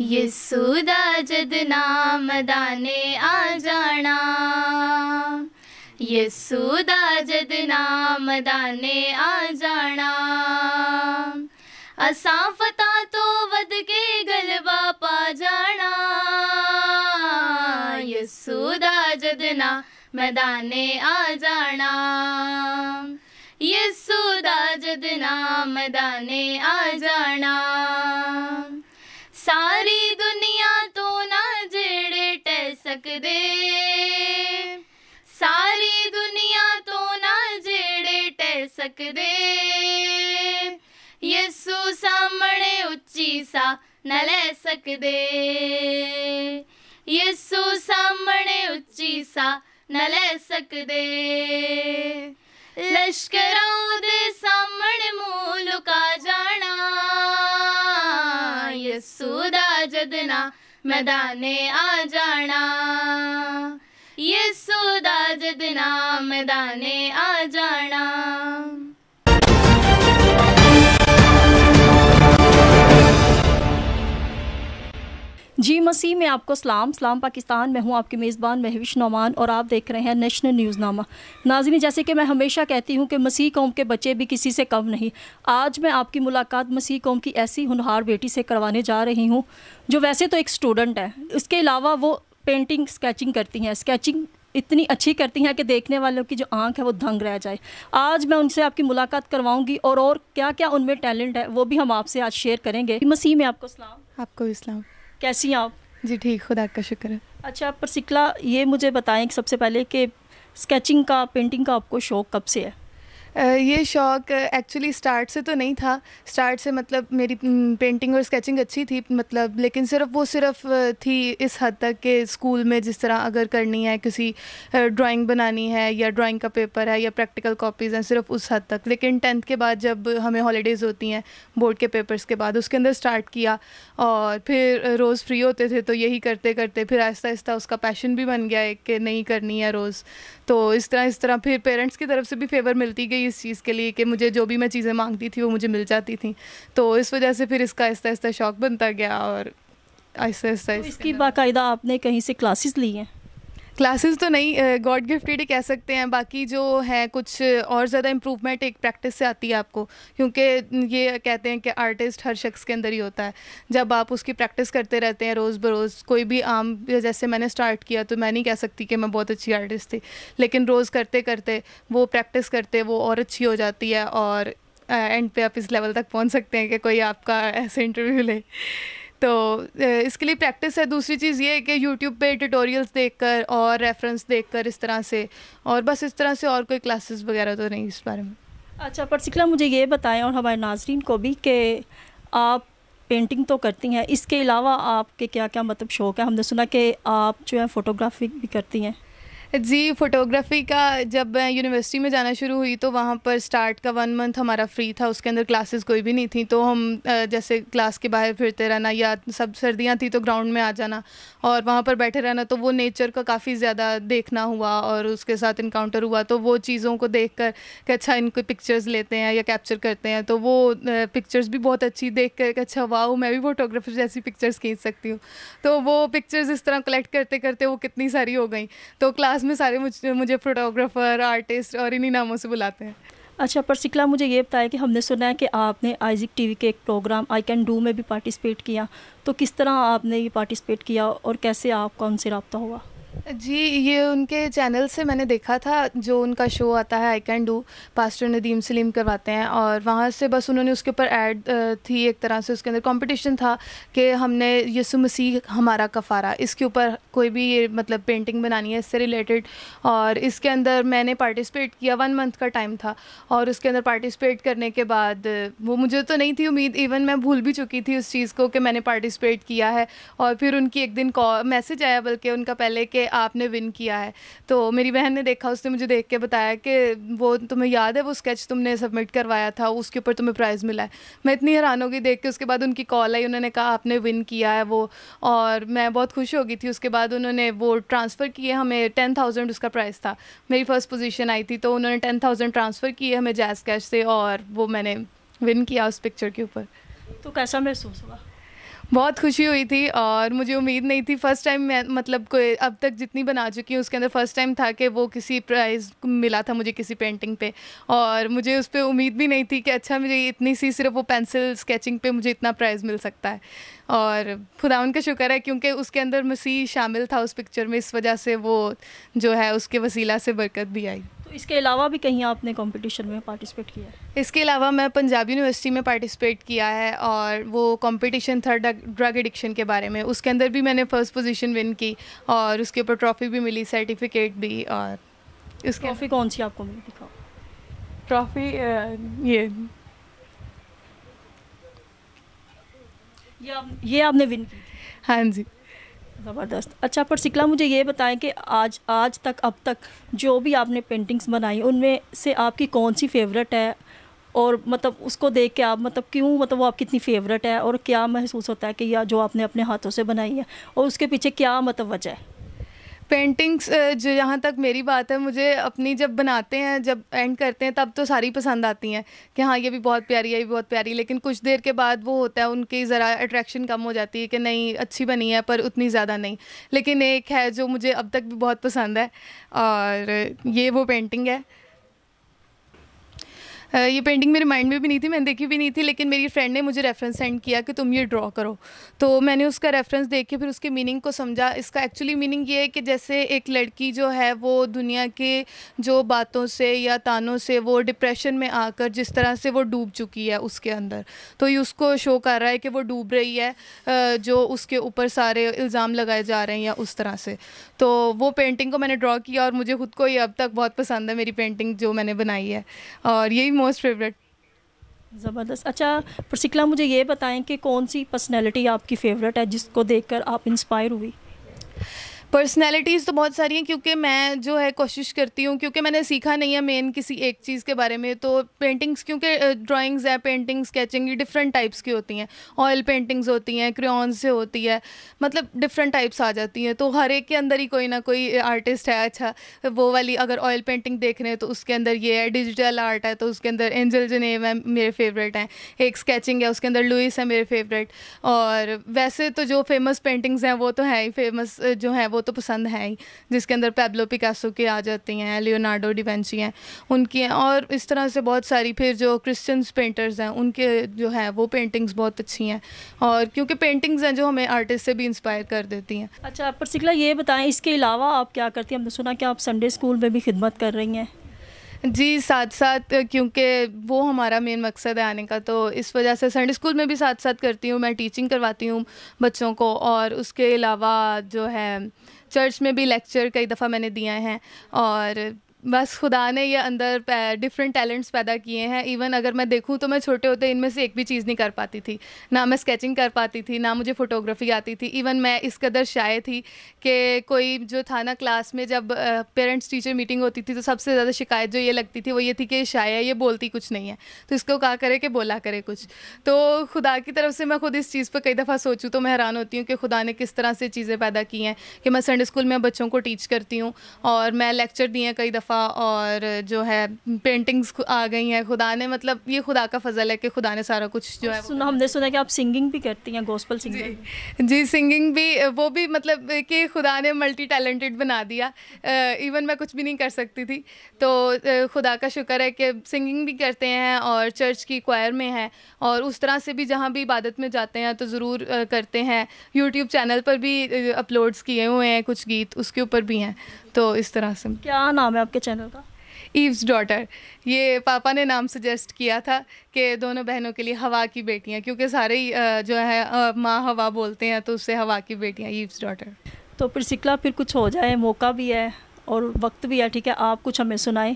ਯਿਸੂ ਦਾ ਜਦ ਨਾਮ ਦਾਨੇ ਆ ਜਾਣਾ ਯਿਸੂ ਦਾ ਜਦ ਨਾਮ ਦਾਨੇ ਆ ਜਾਣਾ ਅਸਾਂ ਫਤਾ ਤੋਂ ਵਧ ਕੇ ਗਲਵਾ ਪਾ ਜਾਣਾ ਯਿਸੂ ਦਾ ਜਦ ਨਾ ਮੈਦਾਨੇ ਆ ਜਾਣਾ ਯਿਸੂ ਦਾ ਜਦ ਨਾ ਮੈਦਾਨੇ ਆ ਜਾਣਾ ਸਕਦੇ ਸਾਰੀ ਦੁਨੀਆ ਤੋਂ ਨਾ ਜਿਹੜੇ ਟਹਿ ਸਕਦੇ ਯਿਸੂ ਸਾਹਮਣੇ ਉੱਚੀ ਸਾ ਨਾ ਲੈ ਸਕਦੇ ਯਿਸੂ ਸਾਹਮਣੇ ਉੱਚੀ ਸਾ ਨਾ ਲੈ ਸਕਦੇ ਲਸ਼ਕਰਾਂ ਦੇ ਸਾਹਮਣੇ ਮੂੰਹ ਲੁਕਾ ਜਾਣਾ ਯਿਸੂ ਦਾ ਜਦਨਾ मैदाने आ जाना यीशु दा जदना मैदाने आ जाना जी मसीह में आपको सलाम सलाम पाकिस्तान मैं हूं आपकी मेज़बान महविश नौमान और आप देख रहे हैं नेशनल न्यूज़ नामा नाजनी जैसे कि मैं हमेशा कहती हूं कि मसीह कौम के बच्चे भी किसी से कम नहीं आज मैं आपकी मुलाकात मसीह कौम की ऐसी होनहार बेटी से करवाने जा रही हूं जो वैसे तो एक स्टूडेंट है इसके अलावा वो पेंटिंग स्केचिंग करती हैं स्केचिंग इतनी अच्छी करती हैं कि देखने वालों की जो आंख है वो दंग रह जाए आज मैं उनसे आपकी मुलाकात करवाऊंगी और और क्या क्या उनमें टैलेंट है वो भी हम आपसे आज शेयर करेंगे मसीह में आपको सलाम आपको इस्लाम कैसी हैं आप जी ठीक खुदा का शुक्र है अच्छा आप परसिकला ये मुझे बताएं सबसे पहले कि स्केचिंग का पेंटिंग का आपको शौक़ कब से है ये शौक़ एक्चुअली स्टार्ट से तो नहीं था स्टार्ट से मतलब मेरी पेंटिंग और स्केचिंग अच्छी थी मतलब लेकिन सिर्फ वो सिर्फ थी इस हद तक कि स्कूल में जिस तरह अगर करनी है किसी ड्राइंग बनानी है या ड्राइंग का पेपर है या प्रैक्टिकल कॉपीज़ हैं सिर्फ उस हद तक लेकिन टेंथ के बाद जब हमें हॉलीडेज़ होती हैं बोर्ड के पेपर्स के बाद उसके अंदर स्टार्ट किया और फिर रोज़ फ्री होते थे तो यही करते करते फिर आहिस्ता आहिस्ता उसका पैशन भी बन गया कि नहीं करनी है रोज़ तो इस तरह इस तरह फिर पेरेंट्स की तरफ से भी फेवर मिलती गई थी इस चीज़ के लिए कि मुझे जो भी मैं चीज़ें मांगती थी वो मुझे मिल जाती थी तो इस वजह से फिर इसका आहिस्ता आहिस्ता शौक बनता गया और आहिस्ता आहिस्ता तो इसकी बाकायदा आपने कहीं से क्लासेस ली हैं क्लासेस तो नहीं गॉड गिफ्टेड ही कह सकते हैं बाकी जो है कुछ और ज़्यादा इम्प्रूवमेंट एक प्रैक्टिस से आती है आपको क्योंकि ये कहते हैं कि आर्टिस्ट हर शख्स के अंदर ही होता है जब आप उसकी प्रैक्टिस करते रहते हैं रोज़ बरोज़ कोई भी आम जैसे मैंने स्टार्ट किया तो मैं नहीं कह सकती कि मैं बहुत अच्छी आर्टिस्ट थी लेकिन रोज़ करते करते वो प्रैक्टिस करते वो और अच्छी हो जाती है और एंड पे आप इस लेवल तक पहुँच सकते हैं कि कोई आपका ऐसे इंटरव्यू ले तो इसके लिए प्रैक्टिस है दूसरी चीज़ ये है कि यूट्यूब पे ट्यूटोरियल्स देखकर और रेफरेंस देखकर इस तरह से और बस इस तरह से और कोई क्लासेस वगैरह तो नहीं इस बारे में अच्छा पर्टिकुलर मुझे ये बताएं और हमारे नाजरीन को भी कि आप पेंटिंग तो करती हैं इसके अलावा आपके क्या क्या मतलब शौक़ है हमने सुना कि आप जो है फ़ोटोग्राफी भी करती हैं जी फोटोग्राफी का जब मैं यूनिवर्सिटी में जाना शुरू हुई तो वहाँ पर स्टार्ट का वन मंथ हमारा फ्री था उसके अंदर क्लासेस कोई भी नहीं थी तो हम जैसे क्लास के बाहर फिरते रहना या सब सर्दियाँ थी तो ग्राउंड में आ जाना और वहाँ पर बैठे रहना तो वो नेचर का काफ़ी ज़्यादा देखना हुआ और उसके साथ इनकाउंटर हुआ तो वो चीज़ों को देख कर कि अच्छा इनको पिक्चर्स लेते हैं या कैप्चर करते हैं तो वो पिक्चर्स भी बहुत अच्छी देख कर अच्छा वाह मैं भी फोटोग्राफर जैसी पिक्चर्स खींच सकती हूँ तो वो पिक्चर्स इस तरह कलेक्ट करते करते वो कितनी सारी हो गई तो क्लास में सारे मुझे मुझे फोटोग्राफर आर्टिस्ट और इन्हीं नामों से बुलाते हैं अच्छा परसिकला मुझे ये बताया कि हमने सुना है कि आपने आइजिक टीवी के एक प्रोग्राम आई कैन डू में भी पार्टिसिपेट किया तो किस तरह आपने ये पार्टिसिपेट किया और कैसे आपका उनसे रबता हुआ जी ये उनके चैनल से मैंने देखा था जो उनका शो आता है I can do pastor Nadeem Saleem करवाते हैं और वहाँ से बस उन्होंने उसके ऊपर ऐड थी एक तरह से उसके अंदर कंपटीशन था कि हमने यसु मसीह हमारा कफ़ारा इसके ऊपर कोई भी ये मतलब पेंटिंग बनानी है इससे रिलेटेड और इसके अंदर मैंने पार्टिसिपेट किया वन मंथ का टाइम था और उसके अंदर पार्टिसिपेट करने के बाद वो मुझे तो नहीं थी उम्मीद इवन मैं भूल भी चुकी थी उस चीज़ को कि मैंने पार्टिसिपेट किया है और फिर उनकी एक दिन मैसेज आया बल्कि उनका पहले कि आपने विन किया है तो मेरी बहन ने देखा उसने मुझे देख के बताया कि वो तुम्हें याद है वो स्केच तुमने सबमिट करवाया था उसके ऊपर तुम्हें प्राइज़ मिला है मैं इतनी हैरान हो गई देख के उसके बाद उनकी कॉल आई उन्होंने कहा आपने विन किया है वो और मैं बहुत खुश हो गई थी उसके बाद उन्होंने वो ट्रांसफ़र किए हमें टेन थाउजेंड उसका प्राइस था मेरी फर्स्ट पोजीशन आई थी तो उन्होंने टेन थाउजेंड ट्रांसफ़र किए हमें जैज कैश से और वो मैंने विन किया उस पिक्चर के ऊपर तो कैसा महसूस हुआ बहुत खुशी हुई थी और मुझे उम्मीद नहीं थी फर्स्ट टाइम मैं मतलब कोई अब तक जितनी बना चुकी हूँ उसके अंदर फर्स्ट टाइम था कि वो किसी प्राइज़ मिला था मुझे किसी पेंटिंग पे और मुझे उस पर उम्मीद भी नहीं थी कि अच्छा मुझे इतनी सी सिर्फ वो पेंसिल स्केचिंग पे मुझे इतना प्राइज़ मिल सकता है और खुदा उनका शुक्र है क्योंकि उसके अंदर मसीह शामिल था उस पिक्चर में इस वजह से वो जो है उसके वसीला से बरकत भी आई इसके अलावा भी कहीं आपने कंपटीशन में पार्टिसिपेट किया है इसके अलावा मैं पंजाब यूनिवर्सिटी में पार्टिसिपेट किया है और वो कंपटीशन था ड्रग एडिक्शन के बारे में उसके अंदर भी मैंने फर्स्ट पोजीशन विन की और उसके ऊपर ट्रॉफी भी मिली सर्टिफिकेट भी और उसकी ट्रॉफी कौन सी आपको मिली दिखाओ ट्रॉफी ये ये, आप, ये आपने विन की हाँ जी ज़बरदस्त अच्छा पर सिकला मुझे ये बताएं कि आज आज तक अब तक जो भी आपने पेंटिंग्स बनाई उनमें से आपकी कौन सी फेवरेट है और मतलब उसको देख के आप मतलब क्यों मतलब वो आप कितनी फेवरेट है और क्या महसूस होता है कि या जो आपने अपने हाथों से बनाई है और उसके पीछे क्या मतलब वजह है पेंटिंग्स uh, जो यहाँ तक मेरी बात है मुझे अपनी जब बनाते हैं जब एंड करते हैं तब तो सारी पसंद आती हैं कि हाँ ये भी बहुत प्यारी है ये भी बहुत प्यारी लेकिन कुछ देर के बाद वो होता है उनकी ज़रा अट्रैक्शन कम हो जाती है कि नहीं अच्छी बनी है पर उतनी ज़्यादा नहीं लेकिन एक है जो मुझे अब तक भी बहुत पसंद है और ये वो पेंटिंग है ये पेंटिंग मेरे माइंड में भी नहीं थी मैंने देखी भी नहीं थी लेकिन मेरी फ्रेंड ने मुझे रेफरेंस सेंड किया कि तुम ये ड्रॉ करो तो मैंने उसका रेफरेंस देख के फिर उसके मीनिंग को समझा इसका एक्चुअली मीनिंग ये है कि जैसे एक लड़की जो है वो दुनिया के जो बातों से या तानों से वो डिप्रेशन में आकर जिस तरह से वो डूब चुकी है उसके अंदर तो ये उसको शो कर रहा है कि वो डूब रही है जो उसके ऊपर सारे इल्ज़ाम लगाए जा रहे हैं या उस तरह से तो वो पेंटिंग को मैंने ड्रॉ किया और मुझे खुद को ये अब तक बहुत पसंद है मेरी पेंटिंग जो मैंने बनाई है और यही मोस्ट फेवरेट ज़बरदस्त अच्छा प्रसिकला मुझे ये बताएं कि कौन सी पर्सनैलिटी आपकी फेवरेट है जिसको देखकर आप इंस्पायर हुई पर्सनैलिटीज़ तो बहुत सारी हैं क्योंकि मैं जो है कोशिश करती हूँ क्योंकि मैंने सीखा नहीं है मेन किसी एक चीज़ के बारे में तो पेंटिंग्स क्योंकि ड्राइंग्स है पेंटिंग स्केचिंग ये डिफरेंट टाइप्स की होती हैं ऑयल पेंटिंग्स होती हैं क्रियन से होती है मतलब डिफरेंट टाइप्स आ जाती हैं तो हर एक के अंदर ही कोई ना कोई आर्टिस्ट है अच्छा वो वाली अगर ऑयल पेंटिंग देख रहे हैं तो उसके अंदर ये है डिजिटल आर्ट है तो उसके अंदर एंजल जनेव है मेरे फेवरेट हैं एक स्केचिंग है उसके अंदर लुइस है मेरे फेवरेट और वैसे तो जो फेमस पेंटिंग्स हैं वो तो हैं ही फेमस जो हैं वो तो पसंद है ही जिसके अंदर पेब्लो पिकासो के आ जाती हैं लियोनार्डो डिवेंची हैं उनकी हैं और इस तरह से बहुत सारी फिर जो क्रिश्चियंस पेंटर्स हैं उनके जो है वो पेंटिंग्स बहुत अच्छी हैं और क्योंकि पेंटिंग्स हैं जो हमें आर्टिस्ट से भी इंस्पायर कर देती हैं अच्छा पर्सिकुलर ये बताएं इसके अलावा आप क्या करती हैं हमने सुना कि आप संडे स्कूल में भी खिदमत कर रही हैं जी साथ साथ क्योंकि वो हमारा मेन मकसद है आने का तो इस वजह से संडे स्कूल में भी साथ साथ करती हूँ मैं टीचिंग करवाती हूँ बच्चों को और उसके अलावा जो है चर्च में भी लेक्चर कई दफ़ा मैंने दिए हैं और बस खुदा ने ये अंदर डिफरेंट टैलेंट्स पैदा किए हैं इवन अगर मैं देखूँ तो मैं छोटे होते इनमें से एक भी चीज़ नहीं कर पाती थी ना मैं स्केचिंग कर पाती थी ना मुझे फ़ोटोग्राफी आती थी इवन मैं इस कदर शायद थी कि कोई जो था ना क्लास में जब पेरेंट्स टीचर मीटिंग होती थी तो सबसे ज़्यादा शिकायत जो ये लगती थी वो ये थी कि शायद ये बोलती कुछ नहीं है तो इसको कहा करे कि बोला करे कुछ तो खुदा की तरफ से मैं खुद इस चीज़ पर कई दफ़ा सोचूँ तो मैं हैरान होती हूँ कि खुदा ने किस तरह से चीज़ें पैदा की हैं कि मैं संडे स्कूल में बच्चों को टीच करती हूँ और मैं लेक्चर दी हैं कई दफ़ा फ़लसफ़ा और जो है पेंटिंग्स आ गई हैं खुदा ने मतलब ये खुदा का फजल है कि खुदा ने सारा कुछ जो है सुना हमने सुना कि आप सिंगिंग भी करती हैं गोस्पल सिंगिंग जी, जी सिंगिंग भी वो भी मतलब कि खुदा ने मल्टी टैलेंटेड बना दिया इवन मैं कुछ भी नहीं कर सकती थी तो खुदा का शुक्र है कि सिंगिंग भी करते हैं और चर्च की क्वायर में हैं और उस तरह से भी जहाँ भी इबादत में जाते हैं तो ज़रूर करते हैं यूट्यूब चैनल पर भी अपलोड्स किए हुए हैं कुछ गीत उसके ऊपर भी हैं तो इस तरह से क्या नाम है आपके चैनल का ईव्स डॉटर ये पापा ने नाम सजेस्ट किया था कि दोनों बहनों के लिए हवा की बेटियां क्योंकि सारे जो है माँ हवा बोलते हैं तो उससे हवा की बेटियां ईव्स डॉटर तो फिर सिकला फिर कुछ हो जाए मौका भी है और वक्त भी है ठीक है आप कुछ हमें सुनाएं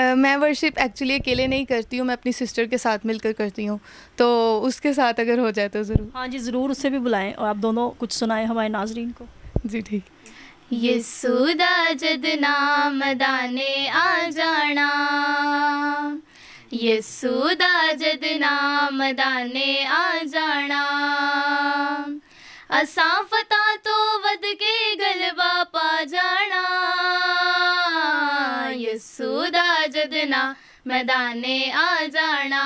Uh, मैं वर्शिप एक्चुअली अकेले नहीं करती हूँ मैं अपनी सिस्टर के साथ मिलकर करती हूँ तो उसके साथ अगर हो जाए तो ज़रूर हाँ जी ज़रूर उससे भी बुलाएं और आप दोनों कुछ सुनाएं हमारे नाजरीन को जी ठीक यस्सुदा जद नाम दाने आ जाना यस्सुदा जद नाम दाने आ जाना असा फता तो वद के गलबा पा जाना यस्सुदा जद ना मैदाने आ जाना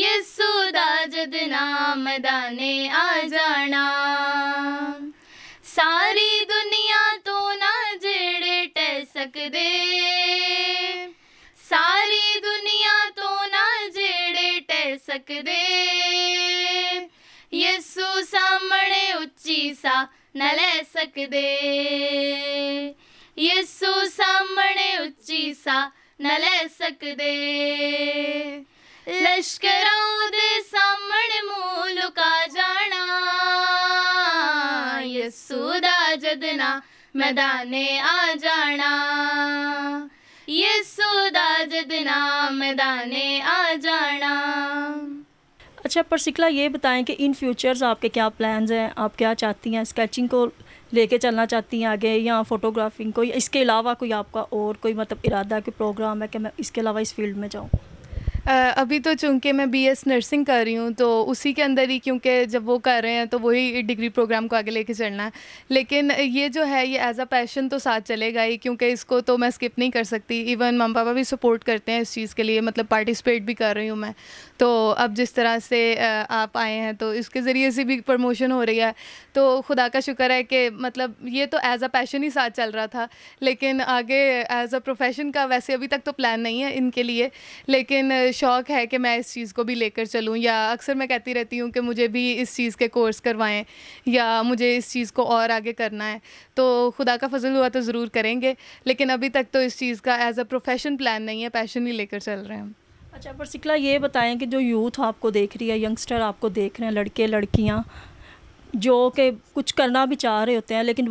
यस्सुदा जद ना मैदाने आ जाना ಯಸ್ಸು ಸಾಮಣ ಉಚ್ಚಿ ಸಸ್ಸು ಸಾಮೆ ಉಚ್ಚಿ ಸಕ ಲಶ್ ಸಾಮಣ ಮೂಲಕ ಜನ ಯಸ್ಸು ದದ ಮದಾನೆ ಆ यीशुदा जद नाम दाने आ जाना अच्छा परसिकला ये बताएं कि इन फ्यूचर्स आपके क्या प्लान्स हैं आप क्या चाहती हैं स्केचिंग को लेके चलना चाहती हैं आगे या फ़ोटोग्राफिंग को इसके अलावा कोई आपका और कोई मतलब इरादा कोई प्रोग्राम है कि मैं इसके अलावा इस फील्ड में जाऊँ अभी तो चूंकि मैं बी एस नर्सिंग कर रही हूँ तो उसी के अंदर ही क्योंकि जब वो कर रहे हैं तो वही डिग्री प्रोग्राम को आगे लेके चलना है लेकिन ये जो है ये एज अ पैशन तो साथ चलेगा ही क्योंकि इसको तो मैं स्किप नहीं कर सकती इवन मम पापा भी सपोर्ट करते हैं इस चीज़ के लिए मतलब पार्टिसिपेट भी कर रही हूँ मैं तो अब जिस तरह से आप आए हैं तो इसके ज़रिए से भी प्रमोशन हो रही है तो खुदा का शुक्र है कि मतलब ये तो एज अ पैशन ही साथ चल रहा था लेकिन आगे एज अ प्रोफेशन का वैसे अभी तक तो प्लान नहीं है इनके लिए लेकिन शौक़ है कि मैं इस चीज़ को भी लेकर चलूँ या अक्सर मैं कहती रहती हूँ कि मुझे भी इस चीज़ के कोर्स करवाएं या मुझे इस चीज़ को और आगे करना है तो खुदा का फजल हुआ तो ज़रूर करेंगे लेकिन अभी तक तो इस चीज़ का एज अ प्रोफेशन प्लान नहीं है पैशन ही लेकर चल रहे हैं हम अच्छा सिकला ये बताएं कि जो यूथ आपको देख रही है यंगस्टर आपको देख रहे हैं लड़के लड़कियाँ जो कि कुछ करना भी चाह रहे होते हैं लेकिन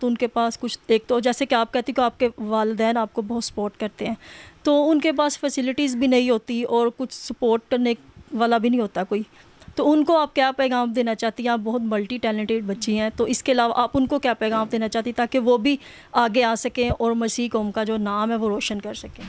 तो उनके पास कुछ एक तो जैसे कि आप कहती कि आपके वालदेन आपको बहुत सपोर्ट करते हैं तो उनके पास फैसिलिटीज़ भी नहीं होती और कुछ सपोर्ट करने वाला भी नहीं होता कोई तो उनको आप क्या पैगाम देना चाहती हैं आप बहुत मल्टी टैलेंटेड बच्ची हैं तो इसके अलावा आप उनको क्या पैगाम देना चाहती ताकि वो भी आगे आ सकें और मसीह कौम का जो नाम है वो रोशन कर सकें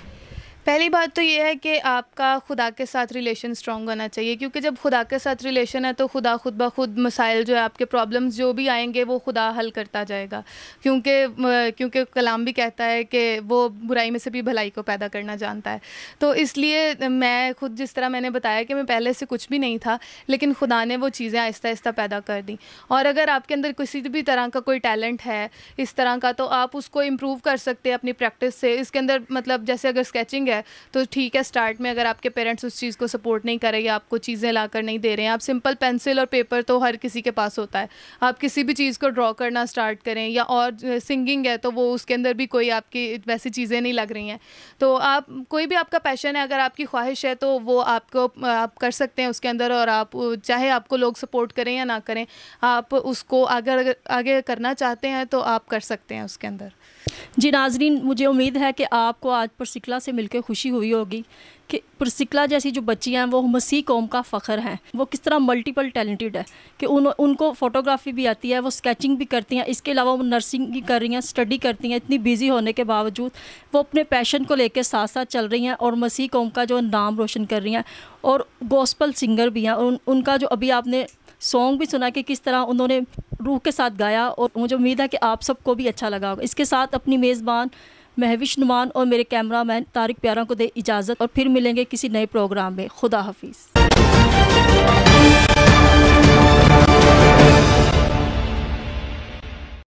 पहली बात तो ये है कि आपका खुदा के साथ रिलेशन स्ट्रॉन्ग होना चाहिए क्योंकि जब खुदा के साथ रिलेशन है तो खुदा खुद ब खुद मसाइल जो है आपके प्रॉब्लम्स जो भी आएंगे वो खुदा हल करता जाएगा क्योंकि क्योंकि कलाम भी कहता है कि वो बुराई में से भी भलाई को पैदा करना जानता है तो इसलिए मैं खुद जिस तरह मैंने बताया कि मैं पहले से कुछ भी नहीं था लेकिन खुदा ने वो चीज़ें आहिस्ता आहिस्ता पैदा कर दी और अगर आपके अंदर किसी भी तरह का कोई टैलेंट है इस तरह का तो आप उसको इम्प्रूव कर सकते हैं अपनी प्रैक्टिस से इसके अंदर मतलब जैसे अगर स्केचिंग है तो ठीक है स्टार्ट में अगर आपके पेरेंट्स उस चीज़ को सपोर्ट नहीं करें या आपको चीज़ें ला कर नहीं दे रहे हैं आप सिंपल पेंसिल और पेपर तो हर किसी के पास होता है आप किसी भी चीज़ को ड्रॉ करना स्टार्ट करें या और सिंगिंग है तो वो उसके अंदर भी कोई आपकी वैसी चीज़ें नहीं लग रही हैं तो आप कोई भी आपका पैशन है अगर आपकी ख्वाहिश है तो वो आपको आप कर सकते हैं उसके अंदर और आप चाहे आपको लोग सपोर्ट करें या ना करें आप उसको अगर आगे करना चाहते हैं तो आप कर सकते हैं उसके अंदर जी नाजरीन मुझे उम्मीद है कि आपको आज प्रसिकला से मिलकर खुशी हुई होगी कि प्रसिकला जैसी जो बच्चियाँ हैं वो मसीह कौम का फ़ख्र हैं वो किस तरह मल्टीपल टैलेंटेड है कि उन उनको फ़ोटोग्राफी भी आती है वो स्केचिंग भी करती हैं इसके अलावा वो नर्सिंग भी कर रही हैं स्टडी करती हैं इतनी बिज़ी होने के बावजूद वो अपने पैशन को लेकर साथ साथ चल रही हैं और मसीह कौम का जो नाम रोशन कर रही हैं और गोस्पल सिंगर भी हैं उन, उनका जो अभी आपने सॉन्ग भी सुना कि किस तरह उन्होंने रूह के साथ गाया और मुझे उम्मीद है कि आप सबको भी अच्छा लगा होगा इसके साथ अपनी मेज़बान महविश नुमान और मेरे कैमरा मैन तारिक प्यारा को दे इजाज़त और फिर मिलेंगे किसी नए प्रोग्राम में खुदा हाफिज़